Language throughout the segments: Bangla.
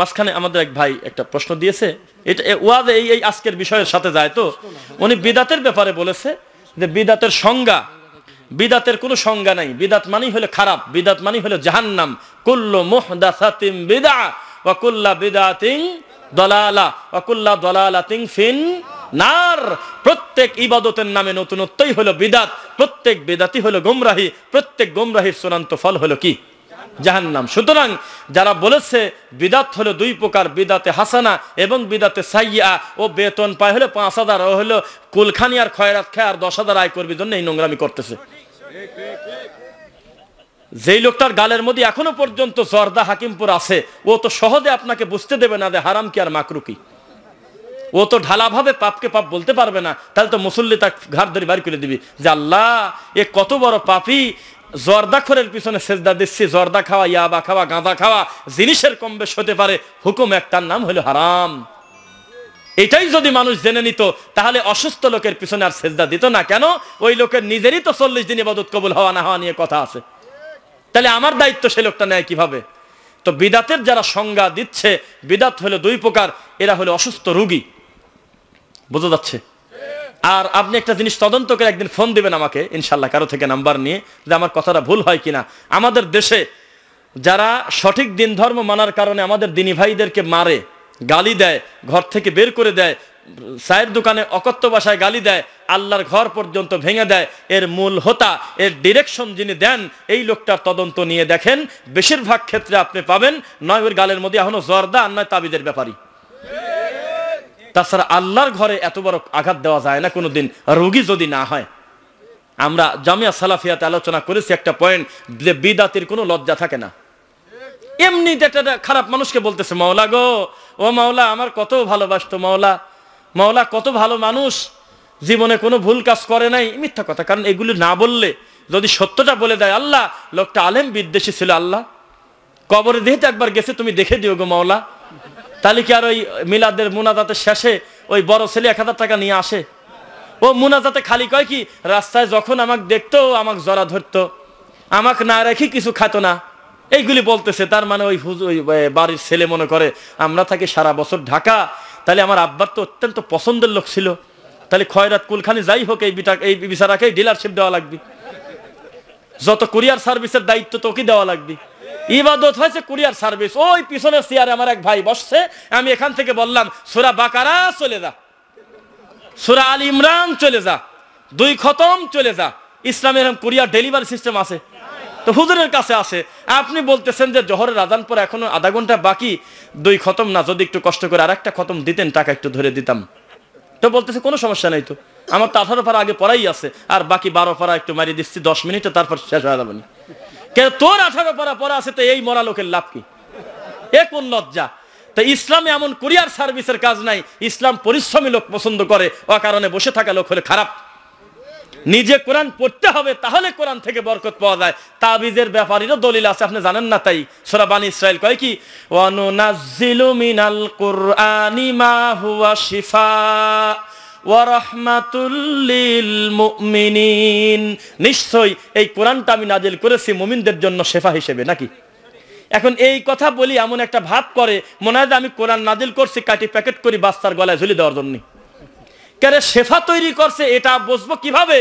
মাঝখানে আমাদের এক ভাই একটা প্রশ্ন দিয়েছে এটা ওয়াজ এই এই আজকের বিষয়ের সাথে যায় তো উনি বিদাতের ব্যাপারে বলেছে যে বিদাতের সংজ্ঞা বিদাতের কোনো সংজ্ঞা নাই বিদাত মানেই হলো খারাপ বিদাত মানেই হলো জাহান্নাম কুল্লু মুহদাসাতিম বিদা ওয়া কুল্লা বিদাতিং দলালা ওয়া কুল্লা দলালাতিং ফিন নার প্রত্যেক ইবাদতের নামে নতুনত্বই হলো বিদাত প্রত্যেক বিদাতই হলো গোমরাহি প্রত্যেক গোমরাহির চূড়ান্ত ফল হলো কি জাহান নাম সুতরাং যারা বলেছে বিদাত হলো দুই প্রকার বিদাতে হাসানা এবং বিদাতে সাইয়া ও বেতন পায় হলে পাঁচ হাজার ও হলো কুলখানি আর খয়রাত খায় আর দশ হাজার আয় করবি জন্য এই নোংরামি করতেছে যেই লোকটার গালের মধ্যে এখনো পর্যন্ত জর্দা হাকিমপুর আছে ও তো সহজে আপনাকে বুঝতে দেবে না যে হারাম কি আর মাকরু কি ও তো ঢালাভাবে পাপকে পাপ বলতে পারবে না তাহলে তো মুসল্লি তার ঘাট ধরে বাড়ি করে দিবি যে আল্লাহ এ কত বড় পাপি জর্দাখরের পিছনে সেজদা দিচ্ছি জর্দা খাওয়া ইয়াবা খাওয়া গাঁদা খাওয়া জিনিসের কম বেশ হতে পারে হুকুম একটার নাম হলো হারাম এটাই যদি মানুষ জেনে নিত তাহলে অসুস্থ লোকের পিছনে আর সেজদা দিত না কেন ওই লোকের নিজেরই তো চল্লিশ দিনে বদত কবুল হওয়া না হওয়া নিয়ে কথা আছে তাহলে আমার দায়িত্ব সে লোকটা নেয় কিভাবে তো বিদাতের যারা সংজ্ঞা দিচ্ছে বিদাত হলো দুই প্রকার এরা হলো অসুস্থ রুগী বোঝা যাচ্ছে আর আপনি একটা জিনিস তদন্ত করে একদিন ফোন দিবেন আমাকে ইনশাল্লাহ কারো থেকে নাম্বার নিয়ে যে আমার কথাটা ভুল হয় কিনা আমাদের দেশে যারা সঠিক দিন ধর্ম মানার কারণে আমাদের দিনী ভাইদেরকে মারে গালি দেয় ঘর থেকে বের করে দেয় চায়ের দোকানে অকথ্য বাসায় গালি দেয় আল্লাহর ঘর পর্যন্ত ভেঙে দেয় এর মূল হোতা এর ডিরেকশন যিনি দেন এই লোকটার তদন্ত নিয়ে দেখেন বেশিরভাগ ক্ষেত্রে আপনি পাবেন নয় ওর গালের মধ্যে এখনো জর্দা আর নয় তাবিদের ব্যাপারী তাছাড়া আল্লাহর ঘরে এত বড় আঘাত দেওয়া যায় না কোনো দিন রোগী যদি না হয় আমরা জামিয়া সালাফিয়াতে আলোচনা করেছি একটা পয়েন্ট যে বিদাতির কোনো লজ্জা থাকে না এমনি যেটা খারাপ মানুষকে বলতেছে মাওলা গো ও মাওলা আমার কত ভালোবাসতো মাওলা মাওলা কত ভালো মানুষ জীবনে কোনো ভুল কাজ করে নাই মিথ্যা কথা কারণ এগুলি না বললে যদি সত্যটা বলে দেয় আল্লাহ লোকটা আলেম বিদ্বেষী ছিল আল্লাহ কবরে দেহেতে একবার গেছে তুমি দেখে দিও গো মাওলা তাহলে কি আর ওই মিলাদের মুনাজাতের শেষে ওই বড় ছেলে এক হাজার টাকা নিয়ে আসে ও মুনাজাতে খালি কয় কি রাস্তায় যখন আমাকে দেখতো আমাকে জরা ধরতো আমাকে না রেখে কিছু খাতো না এইগুলি বলতেছে তার মানে ওই ওই বাড়ির ছেলে মনে করে আমরা থাকি সারা বছর ঢাকা তাহলে আমার আব্বার তো অত্যন্ত পছন্দের লোক ছিল তাহলে খয়রাত কুলখানি যাই হোক এই বিটা এই বিচারাকেই ডিলারশিপ দেওয়া লাগবে যত কুরিয়ার সার্ভিসের দায়িত্ব তোকে দেওয়া লাগবে ইবাদত হয়েছে কুরিয়ার সার্ভিস ওই পিছনে চেয়ারে আমার এক ভাই বসছে আমি এখান থেকে বললাম সুরা বাকারা চলে যা সুরা আল ইমরান চলে যা দুই খতম চলে যা ইসলামের এরকম কুরিয়ার ডেলিভারি সিস্টেম আছে তো হুজুরের কাছে আছে আপনি বলতেছেন যে জহরের আদান পর এখনো আধা ঘন্টা বাকি দুই খতম না যদি একটু কষ্ট করে আর একটা খতম দিতেন টাকা একটু ধরে দিতাম তো বলতেছে কোনো সমস্যা নাই তো আমার তো আঠারো পারা আগে পড়াই আছে আর বাকি বারো পারা একটু মারিয়ে দিচ্ছি দশ মিনিটে তারপর শেষ হয়ে যাবেন তোর আঠারো পড়া পড়া আছে তো এই মরা লোকের লাভ কি এক কোন লজ্জা তা ইসলামে এমন কুরিয়ার সার্ভিসের কাজ নাই ইসলাম পরিশ্রমী লোক পছন্দ করে অকারণে বসে থাকা লোক হলে খারাপ নিজে কোরআন পড়তে হবে তাহলে কোরআন থেকে বরকত পাওয়া যায় তাবিজের ব্যাপারেরও দলিল আছে আপনি জানেন না তাই সোরা বান ইসরায়েল কয় কি ওয়ানুনাজ্জিলু মিনাল কুরআনি মা হুয়া শিফা নিশ্চয় এই কোরআনটা আমি নাজিল করেছি মুমিনদের জন্য শেফা হিসেবে নাকি এখন এই কথা বলি এমন একটা ভাব করে মনে হয় যে আমি কোরআন নাজিল করছি কাটি প্যাকেট করি বাস্তার গলায় ঝুলি দেওয়ার জন্য কেন শেফা তৈরি করছে এটা বসবো কিভাবে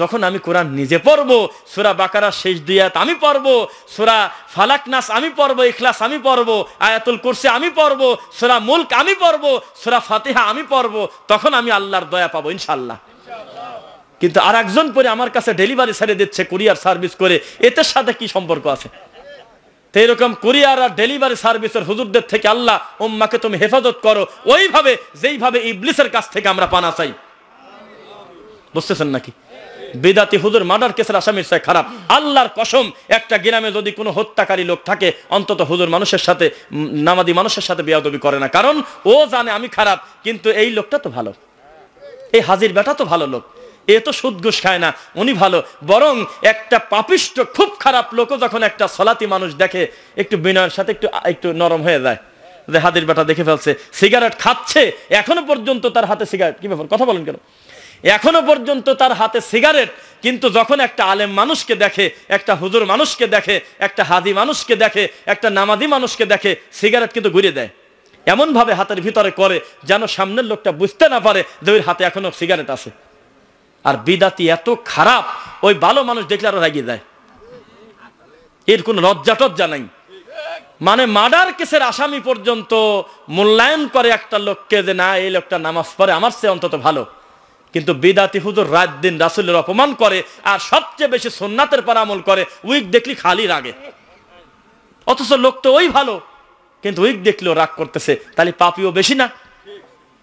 যখন আমি কোরআন নিজে পড়বো সুরা বাকারা শেষ দুয়াত আমি পড়বো সুরা ফালাকনাস আমি পড়ব ইখলাস আমি পড়ব আয়াতুল কুরসি আমি পড়ব সুরা মুলক আমি পড়ব সুরা ফাতিহা আমি পড়ব তখন আমি আল্লাহর দয়া পাবো ইনশাল্লাহ কিন্তু আর একজন পরে আমার কাছে ডেলিভারি সারে দিচ্ছে কুরিয়ার সার্ভিস করে এতে সাথে কি সম্পর্ক আছে তো এরকম কুরিয়ার আর ডেলিভারি সার্ভিসের হুজুরদের থেকে আল্লাহ ওম্মাকে তুমি হেফাজত করো ওইভাবে যেইভাবে ইবলিসের কাছ থেকে আমরা পানা চাই বুঝতেছেন নাকি বেদাতি হুজুর মার্ডার কেসের আসামির চাই খারাপ আল্লাহর কসম একটা গ্রামে যদি কোনো হত্যাকারী লোক থাকে অন্তত হুজুর মানুষের সাথে নামাদি মানুষের সাথে বিয়াদবি করে না কারণ ও জানে আমি খারাপ কিন্তু এই লোকটা তো ভালো এই হাজির বেটা তো ভালো লোক এ তো সুদঘুষ খায় না উনি ভালো বরং একটা পাপিষ্ট খুব খারাপ লোকও যখন একটা সলাতি মানুষ দেখে একটু বিনয়ের সাথে একটু একটু নরম হয়ে যায় যে হাজির বেটা দেখে ফেলছে সিগারেট খাচ্ছে এখনো পর্যন্ত তার হাতে সিগারেট কি ব্যাপার কথা বলেন কেন এখনো পর্যন্ত তার হাতে সিগারেট কিন্তু যখন একটা আলেম মানুষকে দেখে একটা হুজুর মানুষকে দেখে একটা হাদি মানুষকে দেখে একটা নামাদি মানুষকে দেখে সিগারেট কিন্তু ঘুরে দেয় এমনভাবে হাতের ভিতরে করে যেন সামনের লোকটা বুঝতে না পারে যে ওর হাতে এখনো সিগারেট আছে আর বিদাতি এত খারাপ ওই ভালো মানুষ দেখলে আরো রাগিয়ে দেয় এর কোনো লজ্জা টজ্জা নাই মানে মার্ডার কেসের আসামি পর্যন্ত মূল্যায়ন করে একটা লোককে যে না এই লোকটা নামাজ পড়ে আমার সে অন্তত ভালো কিন্তু বিদাতি হুজুর রাত দিন রাসুলের অপমান করে আর সবচেয়ে বেশি সোননাথের পর আমল করে উইক দেখলি খালি রাগে অথচ লোক তো ওই ভালো কিন্তু উইক দেখলেও রাগ করতেছে তাহলে পাপিও বেশি না